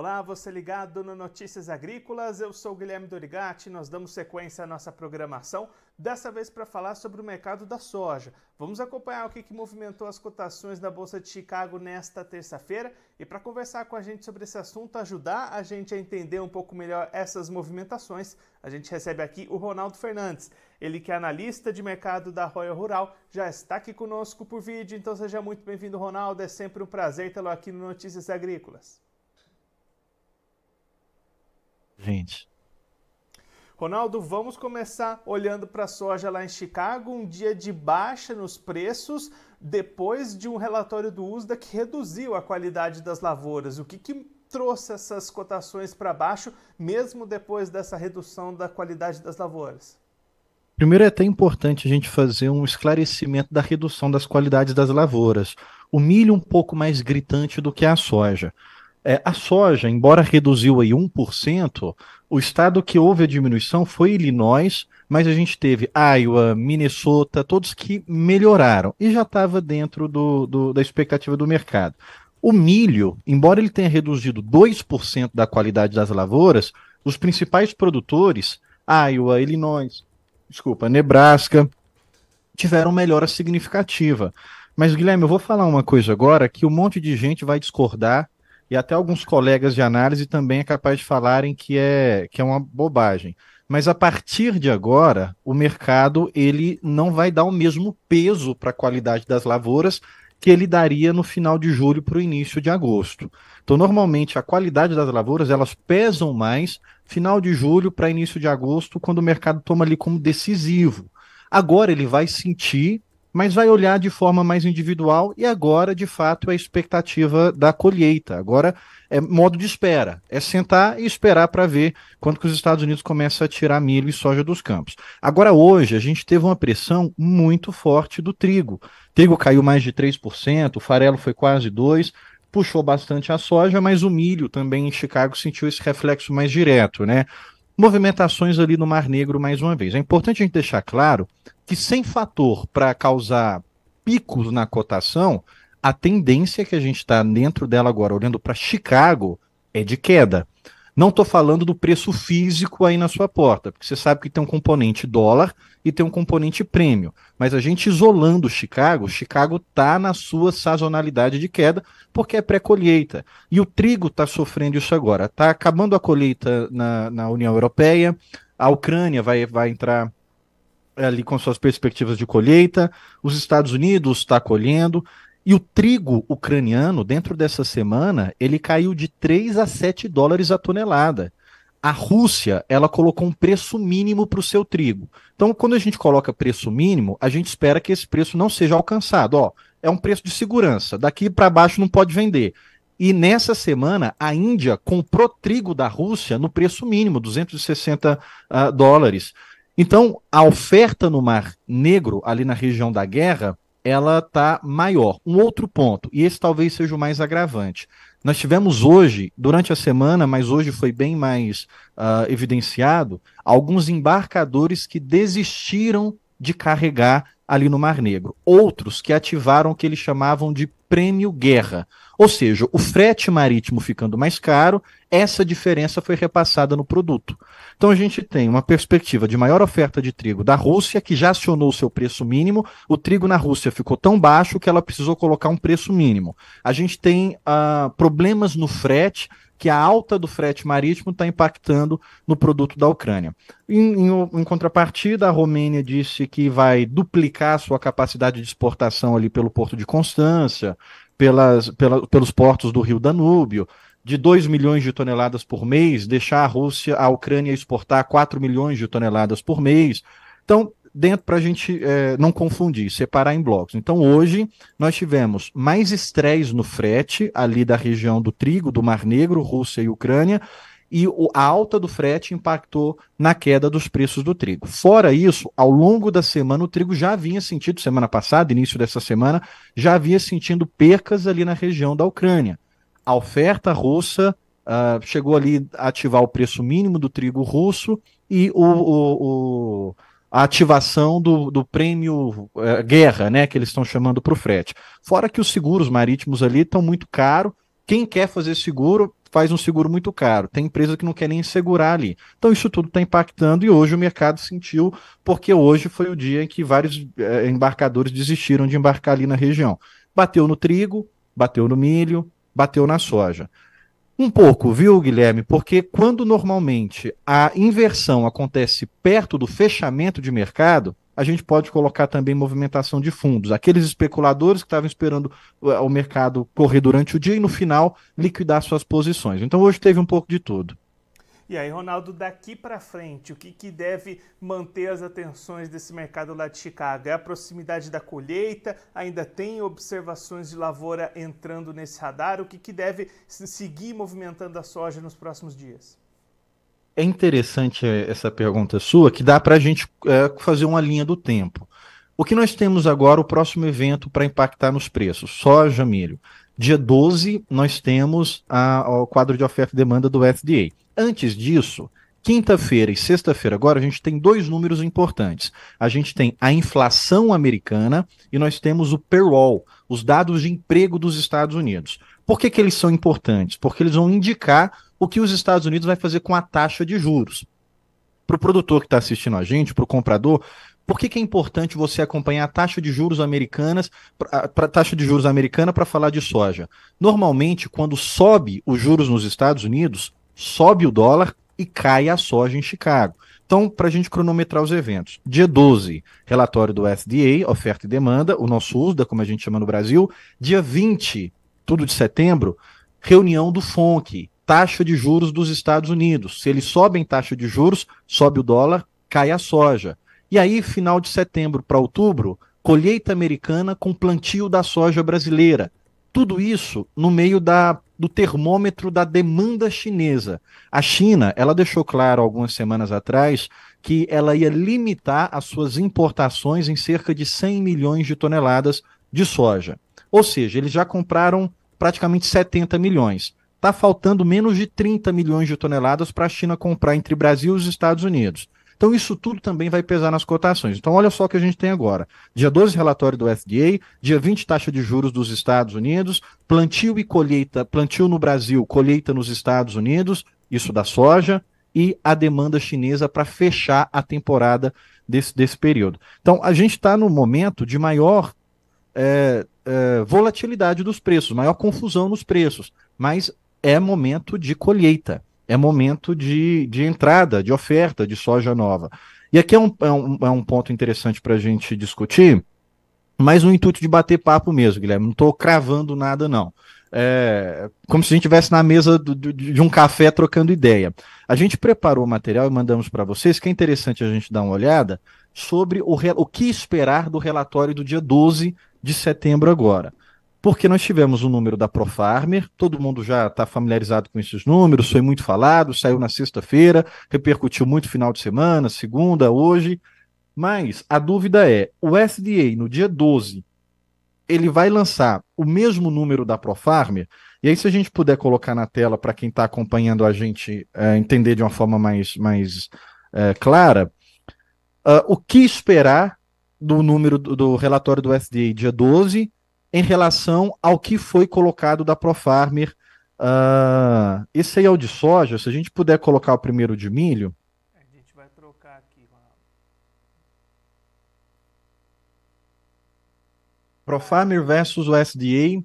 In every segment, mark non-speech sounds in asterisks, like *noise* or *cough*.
Olá, você ligado no Notícias Agrícolas, eu sou Guilherme Dorigati, nós damos sequência à nossa programação, dessa vez para falar sobre o mercado da soja. Vamos acompanhar o que, que movimentou as cotações da Bolsa de Chicago nesta terça-feira e para conversar com a gente sobre esse assunto, ajudar a gente a entender um pouco melhor essas movimentações, a gente recebe aqui o Ronaldo Fernandes, ele que é analista de mercado da Royal Rural, já está aqui conosco por vídeo, então seja muito bem-vindo, Ronaldo, é sempre um prazer tê-lo aqui no Notícias Agrícolas gente. Ronaldo, vamos começar olhando para a soja lá em Chicago, um dia de baixa nos preços, depois de um relatório do USDA que reduziu a qualidade das lavouras. O que, que trouxe essas cotações para baixo, mesmo depois dessa redução da qualidade das lavouras? Primeiro é até importante a gente fazer um esclarecimento da redução das qualidades das lavouras. O milho um pouco mais gritante do que a soja. É, a soja, embora reduziu aí 1%, o estado que houve a diminuição foi Illinois, mas a gente teve Iowa, Minnesota, todos que melhoraram e já estava dentro do, do, da expectativa do mercado. O milho, embora ele tenha reduzido 2% da qualidade das lavouras, os principais produtores, Iowa, Illinois, desculpa, Nebraska, tiveram melhora significativa. Mas, Guilherme, eu vou falar uma coisa agora que um monte de gente vai discordar e até alguns colegas de análise também é capaz de falarem que é, que é uma bobagem. Mas a partir de agora, o mercado ele não vai dar o mesmo peso para a qualidade das lavouras que ele daria no final de julho para o início de agosto. Então, normalmente, a qualidade das lavouras elas pesam mais final de julho para início de agosto, quando o mercado toma ali como decisivo. Agora ele vai sentir mas vai olhar de forma mais individual e agora, de fato, é a expectativa da colheita. Agora é modo de espera, é sentar e esperar para ver quando que os Estados Unidos começam a tirar milho e soja dos campos. Agora hoje a gente teve uma pressão muito forte do trigo. O trigo caiu mais de 3%, o farelo foi quase 2, puxou bastante a soja, mas o milho também em Chicago sentiu esse reflexo mais direto, né? movimentações ali no Mar Negro mais uma vez. É importante a gente deixar claro que sem fator para causar picos na cotação, a tendência que a gente está dentro dela agora, olhando para Chicago, é de queda. Não estou falando do preço físico aí na sua porta, porque você sabe que tem um componente dólar e tem um componente prêmio. Mas a gente isolando Chicago, Chicago está na sua sazonalidade de queda, porque é pré-colheita. E o trigo está sofrendo isso agora. Está acabando a colheita na, na União Europeia, a Ucrânia vai, vai entrar é, ali com suas perspectivas de colheita, os Estados Unidos está colhendo. E o trigo ucraniano, dentro dessa semana, ele caiu de 3 a 7 dólares a tonelada a Rússia ela colocou um preço mínimo para o seu trigo. Então, quando a gente coloca preço mínimo, a gente espera que esse preço não seja alcançado. Ó, é um preço de segurança. Daqui para baixo não pode vender. E nessa semana, a Índia comprou trigo da Rússia no preço mínimo, 260 uh, ah, dólares. Então, a oferta no Mar Negro, ali na região da guerra, ela está maior. Um outro ponto, e esse talvez seja o mais agravante. Nós tivemos hoje, durante a semana, mas hoje foi bem mais uh, evidenciado, alguns embarcadores que desistiram de carregar ali no Mar Negro. Outros que ativaram o que eles chamavam de prêmio guerra. Ou seja, o frete marítimo ficando mais caro, essa diferença foi repassada no produto. Então a gente tem uma perspectiva de maior oferta de trigo da Rússia, que já acionou seu preço mínimo. O trigo na Rússia ficou tão baixo que ela precisou colocar um preço mínimo. A gente tem uh, problemas no frete, que a alta do frete marítimo está impactando no produto da Ucrânia. Em, em, em, contrapartida, a Romênia disse que vai duplicar sua capacidade de exportação ali pelo Porto de Constância, pelas, pela, pelos portos do Rio Danúbio de 2 milhões de toneladas por mês, deixar a Rússia, a Ucrânia exportar 4 milhões de toneladas por mês. Então, dentro para a gente é, não confundir, separar em blocos. Então, hoje, nós tivemos mais estresse no frete, ali da região do trigo, do Mar Negro, Rússia e Ucrânia, e a alta do frete impactou na queda dos preços do trigo. Fora isso, ao longo da semana, o trigo já havia sentido, semana passada, início dessa semana, já havia sentindo percas ali na região da Ucrânia a oferta russa uh, chegou ali a ativar o preço mínimo do trigo russo e o, o, o a ativação do, do prêmio uh, guerra, né, que eles estão chamando para o frete. Fora que os seguros marítimos ali estão muito caros. Quem quer fazer seguro faz um seguro muito caro. Tem empresa que não quer nem segurar ali. Então isso tudo está impactando e hoje o mercado sentiu, porque hoje foi o dia em que vários eh, embarcadores desistiram de embarcar ali na região. Bateu no trigo, bateu no milho, bateu na soja. Um pouco, viu, Guilherme? Porque quando normalmente a inversão acontece perto do fechamento de mercado, a gente pode colocar também movimentação de fundos. Aqueles especuladores que estavam esperando o mercado correr durante o dia e no final liquidar suas posições. Então hoje teve um pouco de tudo. E aí, Ronaldo, daqui para frente, o que, que deve manter as atenções desse mercado lá de Chicago? É a proximidade da colheita? Ainda tem observações de lavoura entrando nesse radar? O que, que deve seguir movimentando a soja nos próximos dias? É interessante essa pergunta sua, que dá para a gente é, fazer uma linha do tempo. O que nós temos agora, o próximo evento para impactar nos preços? Soja, milho. Dia 12, nós temos o quadro de oferta e demanda do FDA. Antes disso, quinta-feira e sexta-feira agora, a gente tem dois números importantes. A gente tem a inflação americana e nós temos o payroll, os dados de emprego dos Estados Unidos. Por que, que eles são importantes? Porque eles vão indicar o que os Estados Unidos vai fazer com a taxa de juros. Para o produtor que está assistindo a gente, para o comprador, por que, que é importante você acompanhar a taxa de juros americanas para taxa de juros americana para falar de soja? Normalmente, quando sobe os juros nos Estados Unidos, sobe o dólar e cai a soja em Chicago. Então, para a gente cronometrar os eventos, dia 12, relatório do FDA, oferta e demanda, o nosso USDA, como a gente chama no Brasil. Dia 20, tudo de setembro, reunião do FONC, taxa de juros dos Estados Unidos. Se eles sobem taxa de juros, sobe o dólar, cai a soja. E aí, final de setembro para outubro, colheita americana com plantio da soja brasileira. Tudo isso no meio da, do termômetro da demanda chinesa. A China, ela deixou claro algumas semanas atrás que ela ia limitar as suas importações em cerca de 100 milhões de toneladas de soja. Ou seja, eles já compraram praticamente 70 milhões. Está faltando menos de 30 milhões de toneladas para a China comprar entre Brasil e os Estados Unidos. Então, isso tudo também vai pesar nas cotações. Então, olha só o que a gente tem agora: dia 12, relatório do FDA, dia 20, taxa de juros dos Estados Unidos, plantio e colheita, plantio no Brasil, colheita nos Estados Unidos, isso da soja, e a demanda chinesa para fechar a temporada desse, desse período. Então, a gente está no momento de maior é, é, volatilidade dos preços, maior confusão nos preços, mas é momento de colheita é momento de, de entrada, de oferta de soja nova. E aqui é um, é um, é um ponto interessante para a gente discutir, mas no intuito de bater papo mesmo, Guilherme. Não estou cravando nada, não. É, como se a gente estivesse na mesa do, de um café trocando ideia. A gente preparou o material e mandamos para vocês, que é interessante a gente dar uma olhada sobre o, o que esperar do relatório do dia 12 de setembro agora porque nós tivemos o um número da Profarmer, todo mundo já está familiarizado com esses números, foi muito falado, saiu na sexta-feira, repercutiu muito final de semana, segunda, hoje. Mas a dúvida é: o SDA, no dia 12, ele vai lançar o mesmo número da Profarmer? E aí, se a gente puder colocar na tela para quem está acompanhando a gente é, entender de uma forma mais, mais é, clara, uh, o que esperar do número do, do relatório do SDA dia 12? em relação ao que foi colocado da ProFarmer. Uh, esse aí é o de soja. Se a gente puder colocar o primeiro de milho. A gente vai trocar aqui, ProFarmer versus USDA.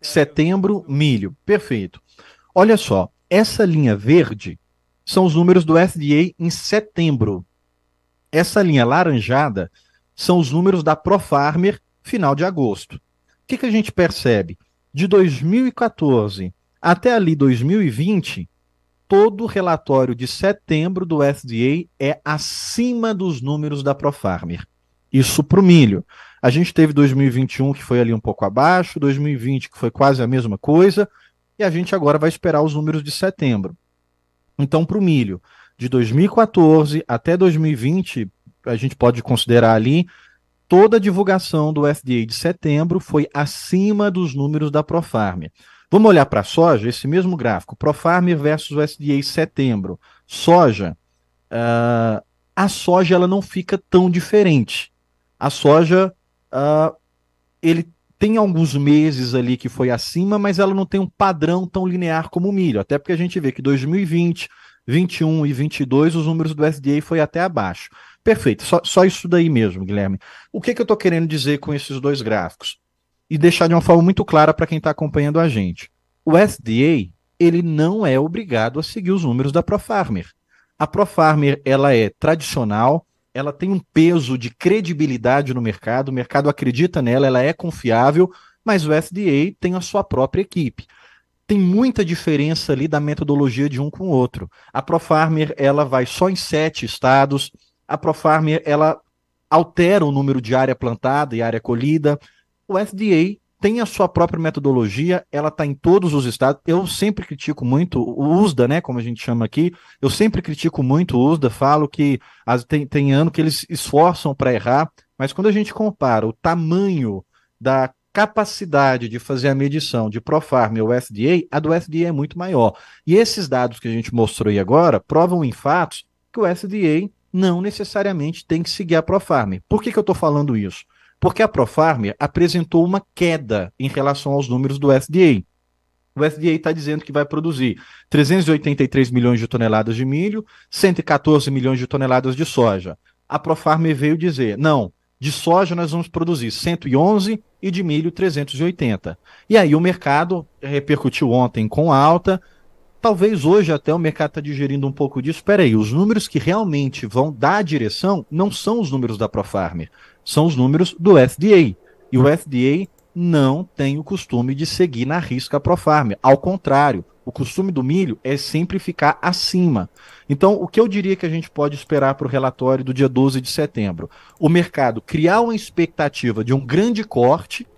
Setembro, milho. Perfeito. Olha só, essa linha verde são os números do SDA em setembro. Essa linha laranjada são os números da ProFarmer final de agosto. O que, que a gente percebe? De 2014 até ali 2020, todo o relatório de setembro do FDA é acima dos números da Profarmer. Isso para o milho. A gente teve 2021 que foi ali um pouco abaixo, 2020 que foi quase a mesma coisa, e a gente agora vai esperar os números de setembro. Então, para o milho, de 2014 até 2020, a gente pode considerar ali toda a divulgação do FDA de setembro foi acima dos números da Profarm. Vamos olhar para a soja, esse mesmo gráfico, Profarm versus FDA setembro. Soja, uh, a soja ela não fica tão diferente. A soja, uh, ele tem alguns meses ali que foi acima, mas ela não tem um padrão tão linear como o milho. Até porque a gente vê que 2020, 21 e 22 os números do SDA foi até abaixo. Perfeito, só, só isso daí mesmo, Guilherme. O que, que eu estou querendo dizer com esses dois gráficos? E deixar de uma forma muito clara para quem está acompanhando a gente. O SDA, ele não é obrigado a seguir os números da ProFarmer. A ProFarmer, ela é tradicional, ela tem um peso de credibilidade no mercado, o mercado acredita nela, ela é confiável, mas o SDA tem a sua própria equipe tem muita diferença ali da metodologia de um com o outro. A ProFarmer ela vai só em sete estados, a Profarm ela altera o número de área plantada e área colhida. O FDA tem a sua própria metodologia, ela está em todos os estados. Eu sempre critico muito o USDA, né, como a gente chama aqui. Eu sempre critico muito o USDA, falo que as, tem, tem ano que eles esforçam para errar, mas quando a gente compara o tamanho da capacidade de fazer a medição de Profarm e o FDA, a do FDA é muito maior. E esses dados que a gente mostrou aí agora provam em fatos que o FDA não necessariamente tem que seguir a Profarm. Por que, que eu estou falando isso? Porque a Profarm apresentou uma queda em relação aos números do FDA. O FDA está dizendo que vai produzir 383 milhões de toneladas de milho, 114 milhões de toneladas de soja. A Profarm veio dizer: não, de soja nós vamos produzir 111 e de milho 380. E aí o mercado repercutiu ontem com alta, Talvez hoje até o mercado está digerindo um pouco disso. Espera aí, os números que realmente vão dar a direção não são os números da ProFarm, são os números do FDA. E o FDA não tem o costume de seguir na risca a Profarm. Ao contrário, o costume do milho é sempre ficar acima. Então, o que eu diria que a gente pode esperar para o relatório do dia 12 de setembro? O mercado criar uma expectativa de um grande corte,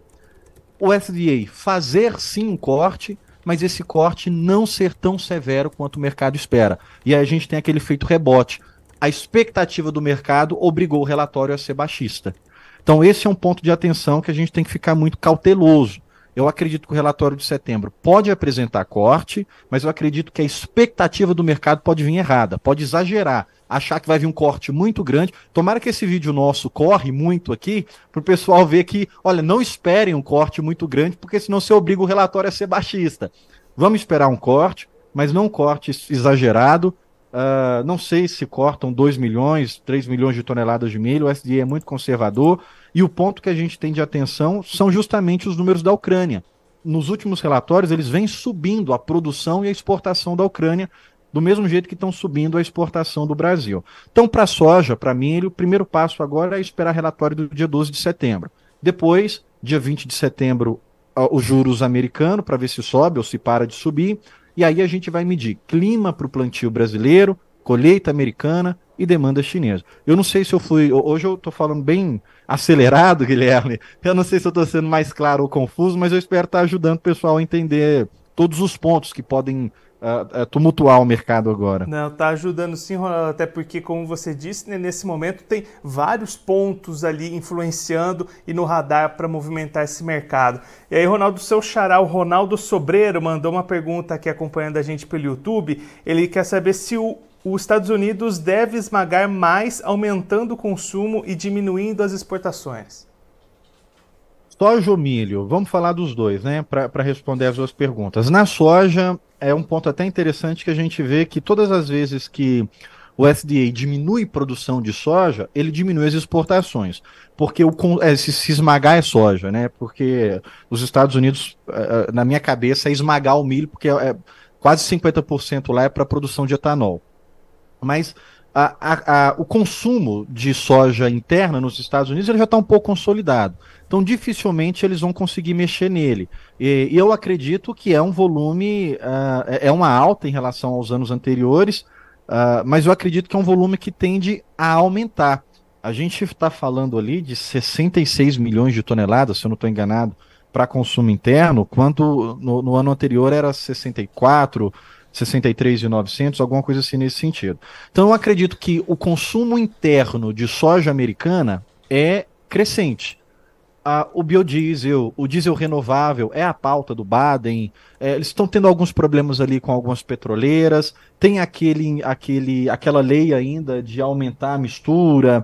o FDA fazer sim um corte, mas esse corte não ser tão severo quanto o mercado espera. E aí a gente tem aquele efeito rebote. A expectativa do mercado obrigou o relatório a ser baixista. Então, esse é um ponto de atenção que a gente tem que ficar muito cauteloso eu acredito que o relatório de setembro pode apresentar corte, mas eu acredito que a expectativa do mercado pode vir errada, pode exagerar, achar que vai vir um corte muito grande. Tomara que esse vídeo nosso corre muito aqui, para o pessoal ver que, olha, não esperem um corte muito grande, porque senão você obriga o relatório a ser baixista. Vamos esperar um corte, mas não um corte exagerado, Uh, não sei se cortam 2 milhões, 3 milhões de toneladas de milho, o SDA é muito conservador, e o ponto que a gente tem de atenção são justamente os números da Ucrânia. Nos últimos relatórios, eles vêm subindo a produção e a exportação da Ucrânia, do mesmo jeito que estão subindo a exportação do Brasil. Então, para soja, para milho, o primeiro passo agora é esperar relatório do dia 12 de setembro. Depois, dia 20 de setembro, ah, os juros americanos, para ver se sobe ou se para de subir. E aí a gente vai medir clima para o plantio brasileiro, colheita americana e demanda chinesa. Eu não sei se eu fui. Hoje eu estou falando bem acelerado, *laughs* Guilherme. Eu não sei se eu estou sendo mais claro ou confuso, mas eu espero estar tá ajudando o pessoal a entender todos os pontos que podem uh, tumultuar o mercado agora. Não, tá ajudando sim, Ronaldo, até porque, como você disse, né, nesse momento tem vários pontos ali influenciando e no radar para movimentar esse mercado. E aí, Ronaldo, seu xará, o Ronaldo Sobreiro, mandou uma pergunta aqui acompanhando a gente pelo YouTube. Ele quer saber se o os Estados Unidos deve esmagar mais, aumentando o consumo e diminuindo as exportações? Soja ou milho? Vamos falar dos dois, né? Para responder as duas perguntas. Na soja, é um ponto até interessante que a gente vê que todas as vezes que o FDA diminui produção de soja, ele diminui as exportações. Porque o, é, se, se, esmagar é soja, né? Porque os Estados Unidos, é, é, na minha cabeça, é esmagar o milho, porque é, é quase 50% lá é para produção de etanol. Mas a, a, a, o consumo de soja interna nos Estados Unidos ele já está um pouco consolidado. Então, dificilmente eles vão conseguir mexer nele. E, eu acredito que é um volume, uh, é uma alta em relação aos anos anteriores, uh, mas eu acredito que é um volume que tende a aumentar. A gente está falando ali de 66 milhões de toneladas, se eu não estou enganado, para consumo interno, quando no, no ano anterior era 64 milhões 63.900, alguma coisa assim nesse sentido. Então eu acredito que o consumo interno de soja americana é crescente. A, o biodiesel, o diesel renovável é a pauta do Baden. É, eles estão tendo alguns problemas ali com algumas petroleiras. Tem aquele, aquele, aquela lei ainda de aumentar a mistura.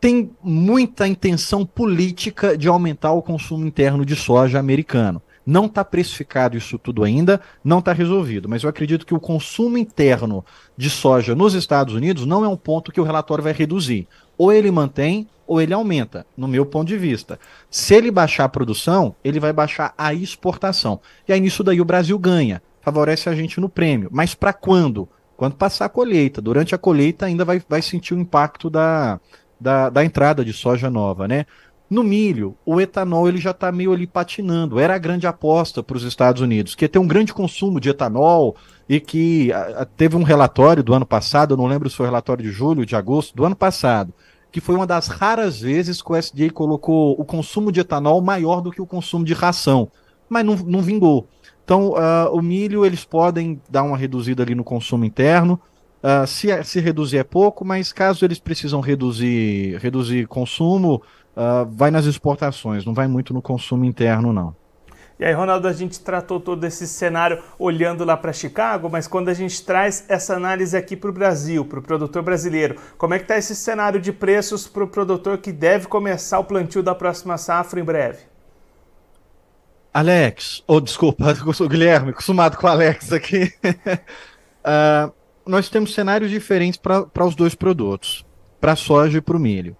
Tem muita intenção política de aumentar o consumo interno de soja americano. Não está precificado isso tudo ainda, não está resolvido. Mas eu acredito que o consumo interno de soja nos Estados Unidos não é um ponto que o relatório vai reduzir. Ou ele mantém ou ele aumenta, no meu ponto de vista. Se ele baixar a produção, ele vai baixar a exportação. E aí nisso daí o Brasil ganha, favorece a gente no prêmio. Mas para quando? Quando passar a colheita. Durante a colheita ainda vai, vai sentir o impacto da, da, da entrada de soja nova, né? No milho, o etanol ele já está meio ali patinando. Era a grande aposta para os Estados Unidos, que tem um grande consumo de etanol e que a, a, teve um relatório do ano passado, eu não lembro se foi relatório de julho, ou de agosto, do ano passado, que foi uma das raras vezes que o SDA colocou o consumo de etanol maior do que o consumo de ração, mas não, não vingou. Então, uh, o milho eles podem dar uma reduzida ali no consumo interno. Uh, se, é, se reduzir é pouco, mas caso eles precisam reduzir, reduzir consumo, uh, vai nas exportações, não vai muito no consumo interno, não. E aí, Ronaldo, a gente tratou todo esse cenário olhando lá para Chicago, mas quando a gente traz essa análise aqui para o Brasil, para o produtor brasileiro, como é que está esse cenário de preços para o produtor que deve começar o plantio da próxima safra em breve? Alex, ou oh, desculpa, *laughs* eu sou o Guilherme, acostumado com o Alex aqui. uh, *laughs* nós temos cenários diferentes para os dois produtos, para a soja e para o milho.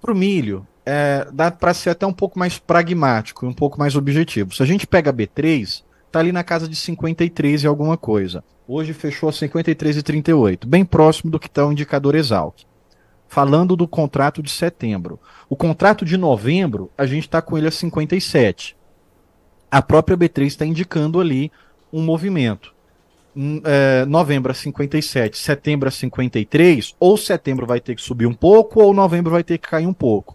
Para o milho, é, dá para ser até um pouco mais pragmático, um pouco mais objetivo. Se a gente pega a B3, está ali na casa de 53 e alguma coisa. Hoje fechou a 53,38, bem próximo do que está o indicador Exalc. Falando do contrato de setembro. O contrato de novembro, a gente está com ele a 57. A própria B3 está indicando ali um movimento. Hum, é, novembro a 57, setembro a 53, ou setembro vai ter que subir um pouco, ou novembro vai ter que cair um pouco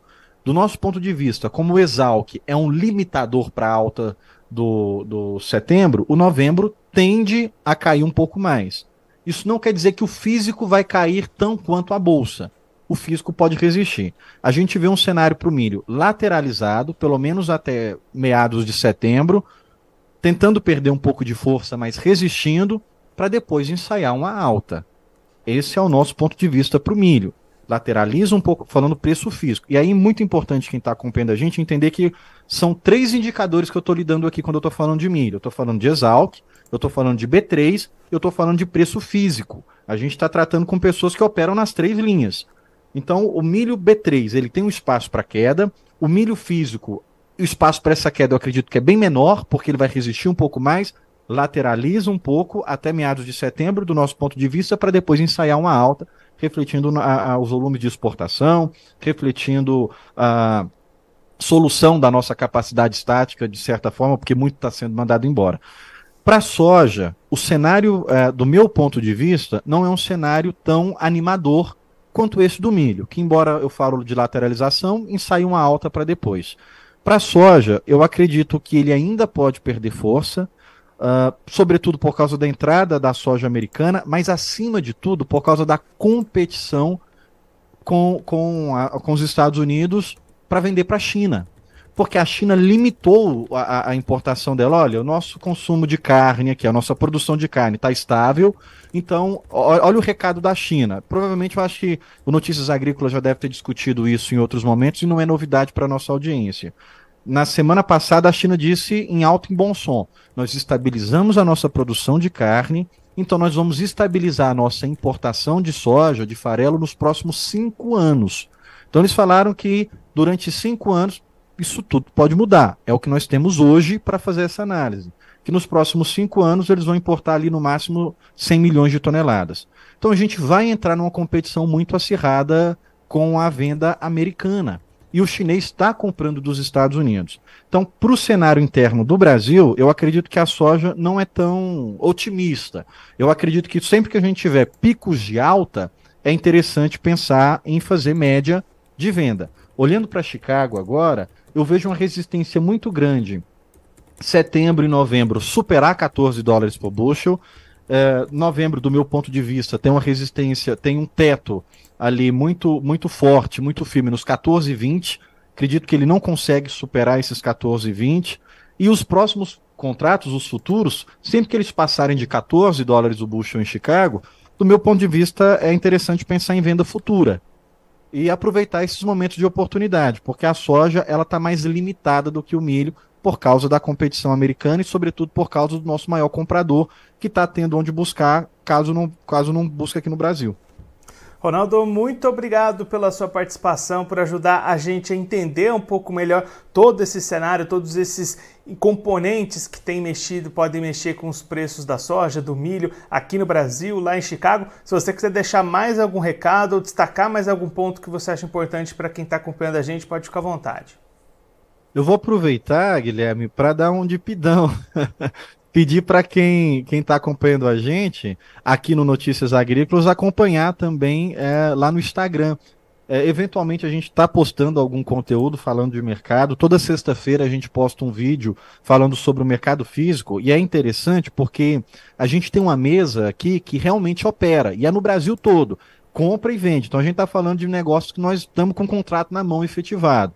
do nosso ponto de vista, como o Exalc é um limitador para a alta do, do setembro, o novembro tende a cair um pouco mais. Isso não quer dizer que o físico vai cair tão quanto a bolsa. O físico pode resistir. A gente vê um cenário para o milho lateralizado, pelo menos até meados de setembro, tentando perder um pouco de força, mas resistindo, para depois ensaiar uma alta. Esse é o nosso ponto de vista para o milho lateraliza um pouco, falando preço físico. E aí, muito importante quem está acompanhando a gente entender que são três indicadores que eu estou lidando aqui quando eu estou falando de milho. Eu estou falando de Exalc, eu estou falando de B3, eu estou falando de preço físico. A gente está tratando com pessoas que operam nas três linhas. Então, o milho B3, ele tem um espaço para queda. O milho físico, o espaço para essa queda eu acredito que é bem menor, porque ele vai resistir um pouco mais, lateraliza um pouco até meados de setembro, do nosso ponto de vista, para depois ensaiar uma alta refletindo os a, de exportação, refletindo a solução da nossa capacidade estática, de certa forma, porque muito está sendo mandado embora. Para a soja, o cenário, é, do meu ponto de vista, não é um cenário tão animador quanto esse do milho, que, embora eu falo de lateralização, ensaio uma alta para depois. Para a soja, eu acredito que ele ainda pode perder força, Uh, sobretudo por causa da entrada da soja americana, mas acima de tudo por causa da competição com, com, a, com os Estados Unidos para vender para a China. Porque a China limitou a, a, importação dela. Olha, o nosso consumo de carne aqui, a nossa produção de carne está estável. Então, olha o recado da China. Provavelmente, eu acho que o Notícias Agrícolas já deve ter discutido isso em outros momentos e não é novidade para nossa audiência. Na semana passada, a China disse em alto e bom som: nós estabilizamos a nossa produção de carne, então nós vamos estabilizar a nossa importação de soja, de farelo, nos próximos cinco anos. Então eles falaram que durante cinco anos isso tudo pode mudar. É o que nós temos hoje para fazer essa análise. Que nos próximos cinco anos eles vão importar ali no máximo 100 milhões de toneladas. Então a gente vai entrar numa competição muito acirrada com a venda americana e o chinês está comprando dos Estados Unidos. Então, para o cenário interno do Brasil, eu acredito que a soja não é tão otimista. Eu acredito que sempre que a gente tiver picos de alta, é interessante pensar em fazer média de venda. Olhando para Chicago agora, eu vejo uma resistência muito grande setembro e novembro superar 14 dólares por bushel é, novembro, do meu ponto de vista, tem uma resistência, tem um teto ali muito, muito forte, muito firme, nos 14 e 20. Acredito que ele não consegue superar esses 14 e 20. E os próximos contratos, os futuros, sempre que eles passarem de 14 dólares o bushel em Chicago, do meu ponto de vista, é interessante pensar em venda futura e aproveitar esses momentos de oportunidade, porque a soja ela está mais limitada do que o milho por causa da competição americana e, sobretudo, por causa do nosso maior comprador, que está tendo onde buscar, caso não, caso não busque aqui no Brasil. Ronaldo, muito obrigado pela sua participação, por ajudar a gente a entender um pouco melhor todo esse cenário, todos esses componentes que têm mexido, podem mexer com os preços da soja, do milho aqui no Brasil, lá em Chicago. Se você quiser deixar mais algum recado ou destacar mais algum ponto que você acha importante para quem está acompanhando a gente, pode ficar à vontade. Eu vou aproveitar, Guilherme, para dar um dipidão. *laughs* Pedir para quem quem está acompanhando a gente aqui no Notícias Agrícolas acompanhar também é, lá no Instagram. É, eventualmente a gente está postando algum conteúdo falando de mercado. Toda sexta-feira a gente posta um vídeo falando sobre o mercado físico e é interessante porque a gente tem uma mesa aqui que realmente opera e é no Brasil todo. Compra e vende. Então a gente está falando de negócios que nós estamos com um contrato na mão efetivado.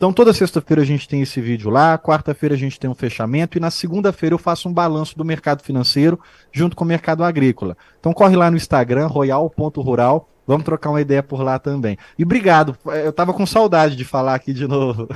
Então, toda sexta-feira a gente tem esse vídeo lá, quarta-feira a gente tem um fechamento e na segunda-feira eu faço um balanço do mercado financeiro junto com o mercado agrícola. Então, corre lá no Instagram, royal.rural, vamos trocar uma ideia por lá também. E obrigado, eu estava com saudade de falar aqui de novo.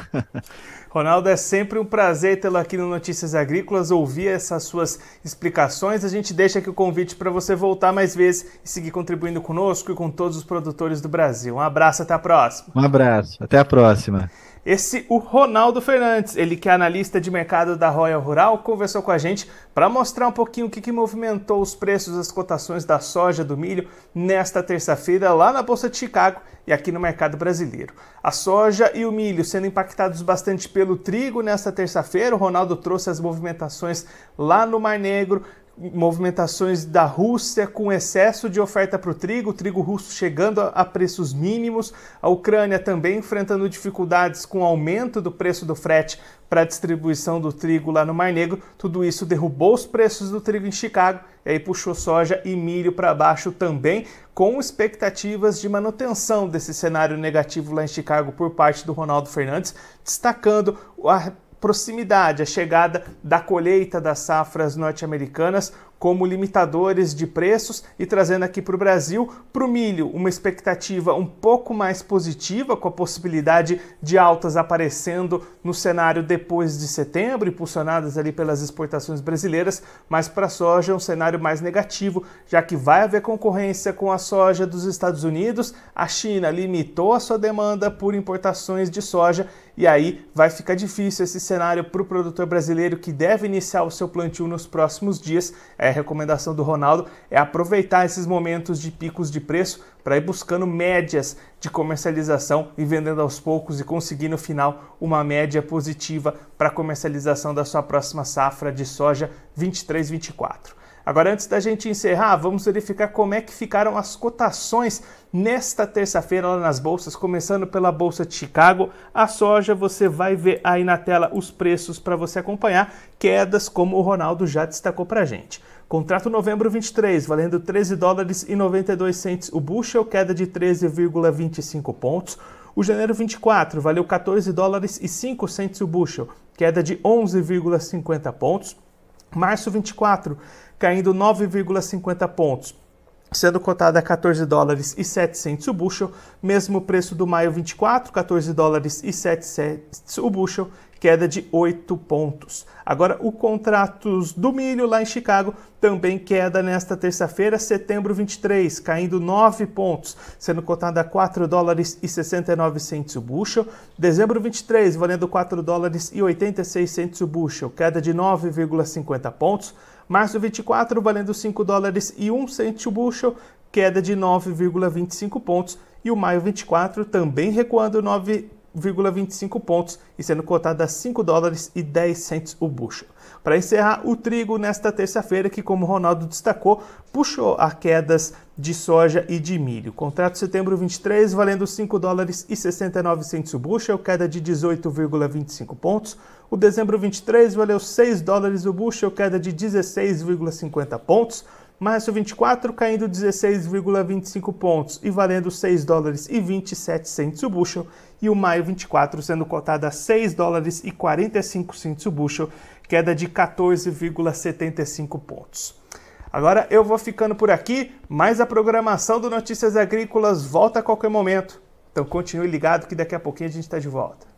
*laughs* Ronaldo, é sempre um prazer tê-lo aqui no Notícias Agrícolas, ouvir essas suas explicações. A gente deixa aqui o convite para você voltar mais vezes e seguir contribuindo conosco e com todos os produtores do Brasil. Um abraço, até a próxima. Um abraço, até a próxima. Esse o Ronaldo Fernandes, ele que é analista de mercado da Royal Rural, conversou com a gente para mostrar um pouquinho o que, que movimentou os preços, as cotações da soja, do milho nesta terça-feira lá na Bolsa de Chicago e aqui no mercado brasileiro. A soja e o milho sendo impactados bastante pelo trigo nesta terça-feira. O Ronaldo trouxe as movimentações lá no Mar Negro, movimentações da Rússia com excesso de oferta para o trigo, o trigo russo chegando a preços mínimos, a Ucrânia também enfrentando dificuldades com o aumento do preço do frete para a distribuição do trigo lá no Mar Negro. Tudo isso derrubou os preços do trigo em Chicago e aí puxou soja e milho para baixo também, com expectativas de manutenção desse cenário negativo lá em Chicago por parte do Ronaldo Fernandes, destacando a proximidade, a chegada da colheita das safras norte-americanas como limitadores de preços e trazendo aqui para o Brasil, para o milho, uma expectativa um pouco mais positiva, com a possibilidade de altas aparecendo no cenário depois de setembro, impulsionadas ali pelas exportações brasileiras, mas para a soja é um cenário mais negativo, já que vai haver concorrência com a soja dos Estados Unidos, a China limitou a sua demanda por importações de soja e aí vai ficar difícil esse cenário para o produtor brasileiro que deve iniciar o seu plantio nos próximos dias. É, a recomendação do Ronaldo é aproveitar esses momentos de picos de preço para ir buscando médias de comercialização e vendendo aos poucos e conseguir no final uma média positiva para a comercialização da sua próxima safra de soja 23-24. Agora, antes da gente encerrar, vamos verificar como é que ficaram as cotações nesta terça-feira lá nas bolsas, começando pela Bolsa de Chicago. A soja, você vai ver aí na tela os preços para você acompanhar, quedas como o Ronaldo já destacou para gente. Contrato novembro 23, valendo 13 dólares e 92 cents o bushel, queda de 13,25 pontos. O janeiro 24 valeu 14 dólares e 5 cents o bushel, queda de 11,50 pontos. Março 24, caindo 9,50 pontos sendo cotada a 14 dólares e 700 o bushel, mesmo preço do maio 24, 14 dólares e 7 o bushel, queda de 8 pontos. Agora, o contratos do milho lá em Chicago também queda nesta terça-feira, setembro 23, caindo 9 pontos, sendo cotada a 4 dólares e 69 o bushel. Dezembro 23, valendo 4 dólares e 86 o bushel, queda de 9,50 pontos. Março 24, valendo 5 dólares e 1 cento o bushel, queda de 9,25 pontos. E o maio 24 também recuando 9 0,25 pontos e sendo cotada a 5 dólares e 10 centos o bushel. Para encerrar, o trigo nesta terça-feira, que como Ronaldo destacou, puxou a quedas de soja e de milho. Contrato setembro 23 valendo 5 dólares e 69 centos o bushel, queda de 18,25 pontos. O dezembro 23 valeu 6 dólares o bushel, queda de 16,50 pontos. Março 24 caindo 16,25 pontos e valendo 6 dólares e 27 centos o bushel, e o maio 24 sendo cotado a 6 dólares e 45 centos o bushel, queda de 14,75 pontos. Agora eu vou ficando por aqui, mas a programação do Notícias Agrícolas volta a qualquer momento. Então continue ligado que daqui a pouquinho a gente está de volta.